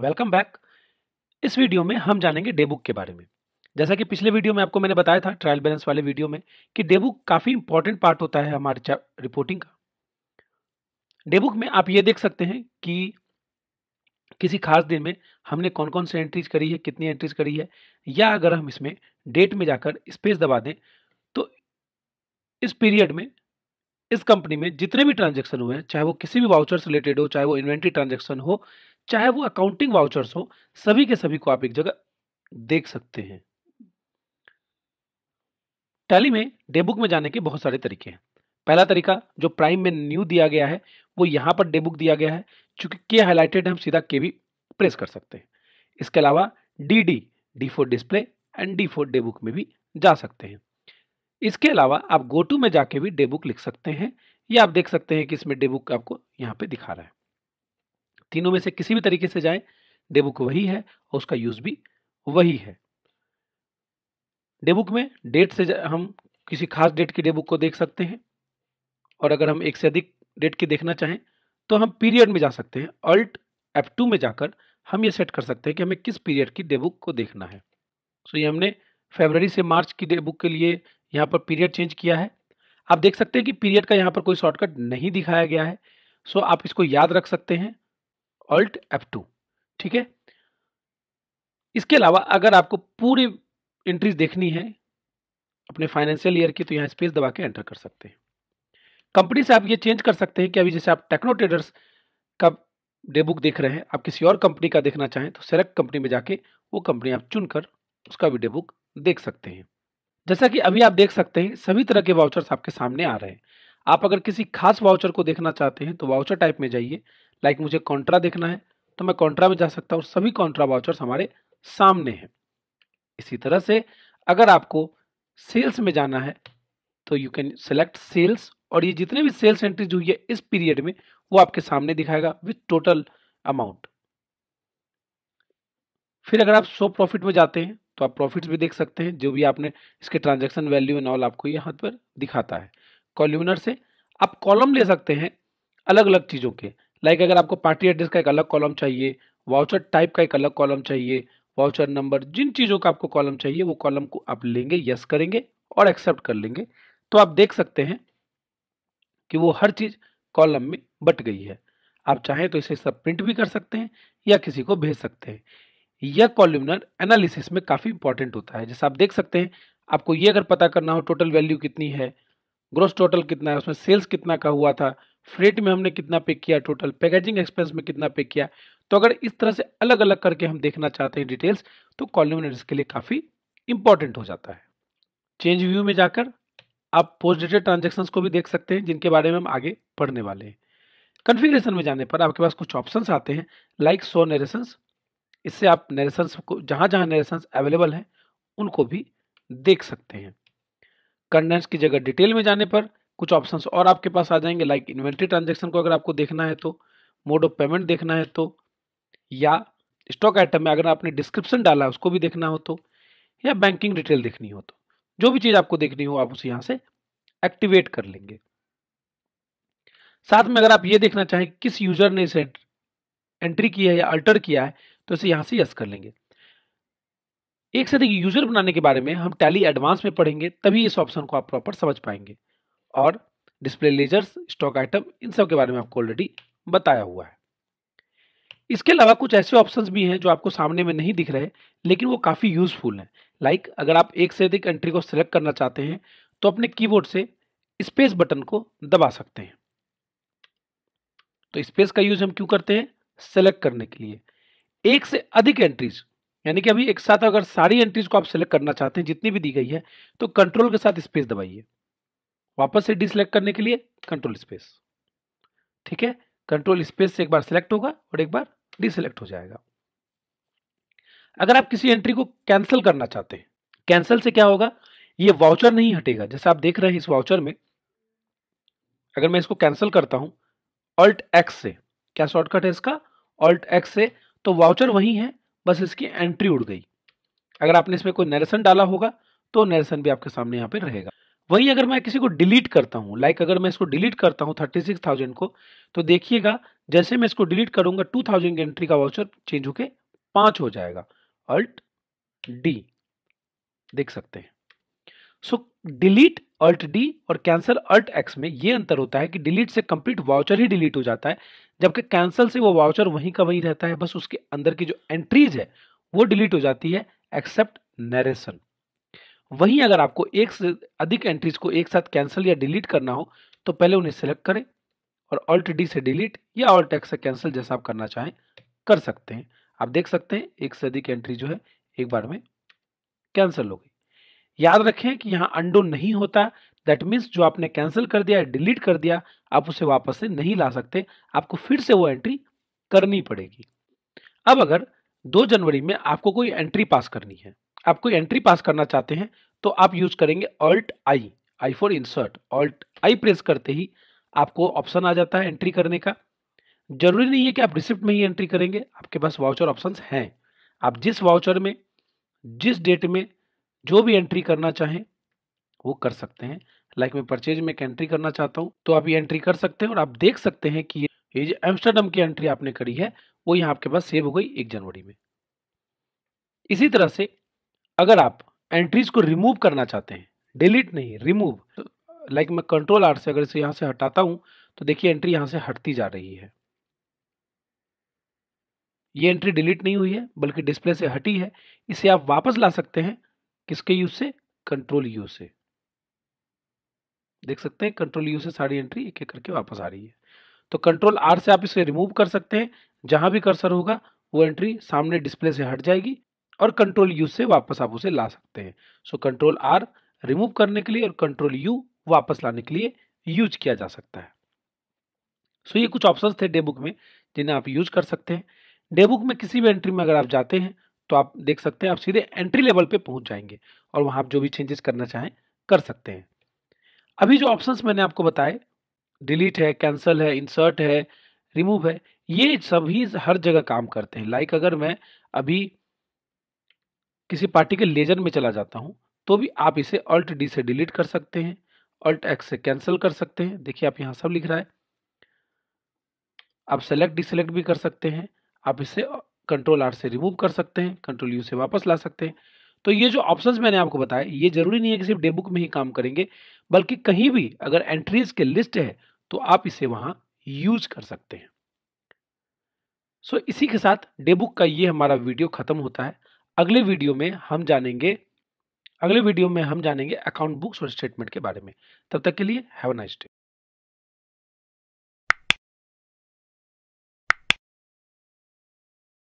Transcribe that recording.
welcome back इस video में हम जानेंगे डेबुक के बारे में जैसा कि पिछले वीडियो में आपको मैंने बताया था ट्रायल बैलेंस वाले वीडियो में कि डेबुक काफ़ी इंपॉर्टेंट पार्ट होता है हमारे रिपोर्टिंग का डेबुक में आप ये देख सकते हैं कि किसी खास दिन में हमने कौन कौन सी एंट्रीज करी है कितनी एंट्रीज करी है या अगर हम इसमें डेट में जाकर स्पेस दबा दें तो इस पीरियड में इस कंपनी में जितने भी ट्रांजेक्शन हुए हैं चाहे वो किसी भी वाउचर से रिलेटेड हो चाहे वो इन्वेंट्री ट्रांजेक्शन हो चाहे वो अकाउंटिंग वाउचर्स हो सभी के सभी को आप एक जगह देख सकते हैं टैली में डेबुक में जाने के बहुत सारे तरीके हैं पहला तरीका जो प्राइम में न्यू दिया गया है वो यहाँ पर डेबुक दिया गया है चूंकि के हाईलाइटेड हम सीधा के भी प्रेस कर सकते हैं इसके अलावा D D D four display and D four daybook में भी जा सकते हैं इसके अलावा आप गोटू में जाके भी डेबुक लिख सकते हैं या आप देख सकते हैं कि इसमें डेबुक आपको यहाँ पे दिखा रहा है तीनों में से किसी भी तरीके से जाए डेबुक वही है और उसका यूज़ भी वही है डेबुक में डेट से हम किसी खास डेट की डेबुक को देख सकते हैं और अगर हम एक से अधिक डेट की देखना चाहें तो हम पीरियड में जा सकते हैं अल्ट एप टू में जाकर हम ये सेट कर सकते हैं कि हमें किस पीरियड की डेबुक को देखना है सो so ये हमने फेबररी से मार्च की डेबुक के लिए यहाँ पर पीरियड चेंज किया है आप देख सकते हैं कि पीरियड का यहाँ पर कोई शॉर्टकट नहीं दिखाया गया है सो so आप इसको याद रख सकते हैं ऑल्ट एफ टू ठीक है इसके अलावा अगर आपको पूरी एंट्रीज देखनी है अपने फाइनेंशियल ईयर की तो यहाँ स्पेस दबा के एंटर कर सकते हैं कंपनी से आप ये चेंज कर सकते हैं कि अभी जैसे आप टेक्नो ट्रेडर्स का डे बुक देख रहे हैं आप किसी और कंपनी का देखना चाहें तो सेलेक्ट कंपनी में जाके वो कंपनी आप चुनकर उसका भी डे बुक देख सकते हैं जैसा कि अभी आप देख सकते हैं सभी तरह के वाउचर्स आपके सामने आ रहे हैं आप अगर किसी खास वाउचर को देखना चाहते हैं तो वाउचर टाइप में जाइए लाइक मुझे कॉन्ट्रा देखना है तो मैं कॉन्ट्रा में जा सकता हूँ सभी कॉन्ट्रा वाउचर्स हमारे सामने हैं इसी तरह से अगर आपको सेल्स में जाना है तो यू कैन सेलेक्ट सेल्स और ये जितने भी सेल्स एंट्रीज हुई है इस पीरियड में वो आपके सामने दिखाएगा विथ टोटल अमाउंट फिर अगर आप सो प्रॉफिट में जाते हैं तो आप प्रॉफिट्स भी देख सकते हैं जो भी आपने इसके ट्रांजैक्शन वैल्यू एंड ऑल आपको यहाँ पर दिखाता है कॉल्यूनर से आप कॉलम ले सकते हैं अलग अलग चीज़ों के लाइक अगर आपको पार्टी एड्रेस का एक अलग कॉलम चाहिए वाउचर टाइप का एक अलग कॉलम चाहिए वाउचर नंबर जिन चीज़ों का आपको कॉलम चाहिए वो कॉलम को आप लेंगे यस करेंगे और एक्सेप्ट कर लेंगे तो आप देख सकते हैं कि वो हर चीज़ कॉलम में बट गई है आप चाहें तो इसे सब प्रिंट भी कर सकते हैं या किसी को भेज सकते हैं यह कॉलमनर एनालिसिस में काफ़ी इंपॉर्टेंट होता है जैसे आप देख सकते हैं आपको ये अगर पता करना हो टोटल वैल्यू कितनी है ग्रोस टोटल कितना है उसमें सेल्स कितना का हुआ था फ्रेट में हमने कितना पे किया टोटल पैकेजिंग एक्सपेंस में कितना पे किया तो अगर इस तरह से अलग अलग करके हम देखना चाहते हैं डिटेल्स तो कॉलमिनर्स के लिए काफ़ी इंपॉर्टेंट हो जाता है चेंज व्यू में जाकर आप पोस्ट डेटेड ट्रांजेक्शन्स को भी देख सकते हैं जिनके बारे में हम आगे पढ़ने वाले हैं कन्फिग्रेशन में जाने पर आपके पास कुछ ऑप्शंस आते हैं लाइक सो नरेशंस इससे आप नरेशंस को जहाँ जहाँ नरेशंस अवेलेबल हैं उनको भी देख सकते हैं कंडेंस की जगह डिटेल में जाने पर कुछ ऑप्शंस और आपके पास आ जाएंगे लाइक इन्वेंट्री ट्रांजेक्शन को अगर आपको देखना है तो मोड ऑफ पेमेंट देखना है तो या स्टॉक आइटम में अगर आपने डिस्क्रिप्शन डाला है उसको भी देखना हो तो या बैंकिंग डिटेल देखनी हो तो जो भी चीज़ आपको देखनी हो आप उसे यहाँ से एक्टिवेट कर लेंगे साथ में अगर आप ये देखना चाहें कि किस यूजर ने इसे एंट्री किया है या अल्टर किया है तो इसे यहाँ से यस कर लेंगे एक से अधिक यूजर बनाने के बारे में हम टैली एडवांस में पढ़ेंगे तभी इस ऑप्शन को आप प्रॉपर समझ पाएंगे और डिस्प्ले लेजर्स स्टॉक आइटम इन सब के बारे में आपको ऑलरेडी बताया हुआ है इसके अलावा कुछ ऐसे ऑप्शंस भी हैं जो आपको सामने में नहीं दिख रहे लेकिन वो काफ़ी यूज़फुल हैं लाइक like, अगर आप एक से अधिक एंट्री को सिलेक्ट करना चाहते हैं तो अपने कीबोर्ड से स्पेस बटन को दबा सकते हैं तो स्पेस का यूज़ हम क्यों करते हैं सेलेक्ट करने के लिए एक से अधिक एंट्रीज यानी कि अभी एक साथ अगर सारी एंट्रीज को आप सेलेक्ट करना चाहते हैं जितनी भी दी गई है तो कंट्रोल के साथ स्पेस दबाइए वापस से डिसलेक्ट करने के लिए कंट्रोल स्पेस ठीक है कंट्रोल स्पेस से एक बार सिलेक्ट होगा और एक बार डिसलेक्ट हो जाएगा अगर आप किसी एंट्री को कैंसिल करना चाहते हैं कैंसिल से क्या होगा ये वाउचर नहीं हटेगा जैसे आप देख रहे हैं इस वाउचर में अगर मैं इसको कैंसिल करता हूं ऑल्ट एक्स से क्या शॉर्टकट है इसका ऑल्ट एक्स से तो वाउचर वही है बस इसकी एंट्री उड़ गई अगर आपने इसमें कोई नरेशन डाला होगा तो नरेशन भी आपके सामने यहां पर रहेगा वही अगर मैं किसी को डिलीट करता हूँ लाइक अगर मैं इसको डिलीट करता हूँ थर्टी सिक्स थाउजेंड को तो देखिएगा जैसे मैं इसको डिलीट करूंगा टू थाउजेंड की एंट्री का वाउचर चेंज होके पांच हो जाएगा अल्ट डी देख सकते हैं सो डिलीट अल्ट डी और कैंसल अल्ट एक्स में ये अंतर होता है कि डिलीट से कंप्लीट वाउचर ही डिलीट हो जाता है जबकि कैंसल से वो वाउचर वहीं का वहीं रहता है बस उसके अंदर की जो एंट्रीज है वो डिलीट हो जाती है एक्सेप्ट नरेशन वहीं अगर आपको एक से अधिक एंट्रीज को एक साथ कैंसिल या डिलीट करना हो तो पहले उन्हें सेलेक्ट करें और ऑल्ट डी से डिलीट या ऑल्ट एक्स से कैंसिल जैसा आप करना चाहें कर सकते हैं आप देख सकते हैं एक से अधिक एंट्री जो है एक बार में कैंसिल हो गई याद रखें कि यहाँ अंडो नहीं होता दैट मीन्स जो आपने कैंसिल कर दिया डिलीट कर दिया आप उसे वापस से नहीं ला सकते आपको फिर से वो एंट्री करनी पड़ेगी अब अगर दो जनवरी में आपको कोई एंट्री पास करनी है आप कोई एंट्री पास करना चाहते हैं तो आप यूज़ करेंगे alt I I for insert alt I press करते ही आपको ऑप्शन आ जाता है एंट्री करने का जरूरी नहीं है कि आप रिसिप्ट में ही एंट्री करेंगे आपके पास वाउचर ऑप्शन हैं आप जिस वाउचर में जिस डेट में जो भी एंट्री करना चाहें वो कर सकते हैं लाइक मैं परचेज में एक एंट्री करना चाहता हूँ तो आप ये एंट्री कर सकते हैं और आप देख सकते हैं कि ये जो एम्स्टर्डम की एंट्री आपने करी है वो यहाँ आपके पास सेव हो गई एक जनवरी में इसी तरह से अगर आप एंट्रीज को रिमूव करना चाहते हैं डिलीट नहीं रिमूव लाइक मैं कंट्रोल आर से अगर इसे यहाँ से हटाता हूँ तो देखिए एंट्री यहाँ से हटती जा रही है ये एंट्री डिलीट नहीं हुई है बल्कि डिस्प्ले से हटी है इसे आप वापस ला सकते हैं किसके यूज से कंट्रोल यू से देख सकते हैं कंट्रोल यू से सारी एंट्री एक एक करके वापस आ रही है तो कंट्रोल आर से आप इसे रिमूव कर सकते हैं जहां भी कर्सर होगा वो एंट्री सामने डिस्प्ले से हट जाएगी और कंट्रोल यू से वापस आप उसे ला सकते हैं सो कंट्रोल आर रिमूव करने के लिए और कंट्रोल यू वापस लाने के लिए यूज किया जा सकता है सो so, ये कुछ ऑप्शंस थे डे बुक में जिन्हें आप यूज कर सकते हैं डे बुक में किसी भी एंट्री में अगर आप जाते हैं तो आप देख सकते हैं आप सीधे एंट्री लेवल पे पहुंच जाएंगे और वहां आप जो भी चेंजेस करना चाहें कर सकते हैं अभी जो ऑप्शंस मैंने आपको बताए डिलीट है कैंसल है इंसर्ट है रिमूव है ये सभी हर जगह काम करते हैं लाइक like अगर मैं अभी किसी पार्टी के लेजर में चला जाता हूँ तो भी आप इसे अल्ट डी से डिलीट कर सकते हैं अल्ट एक्स से कैंसिल कर सकते हैं देखिए आप यहाँ सब लिख रहा है आप सेलेक्ट डिसलेक्ट भी कर सकते हैं आप इसे कंट्रोल आर से रिमूव कर सकते हैं कंट्रोल यू से वापस ला सकते हैं तो ये जो ऑप्शंस मैंने आपको बताया ये जरूरी नहीं है कि सिर्फ डेबुक में ही काम करेंगे बल्कि कहीं भी अगर एंट्रीज के लिस्ट है तो आप इसे वहां यूज कर सकते हैं सो so, इसी के साथ डेबुक का ये हमारा वीडियो खत्म होता है अगले वीडियो में हम जानेंगे अगले वीडियो में हम जानेंगे अकाउंट बुक्स और स्टेटमेंट के बारे में तब तक के लिए हैव नाइस डे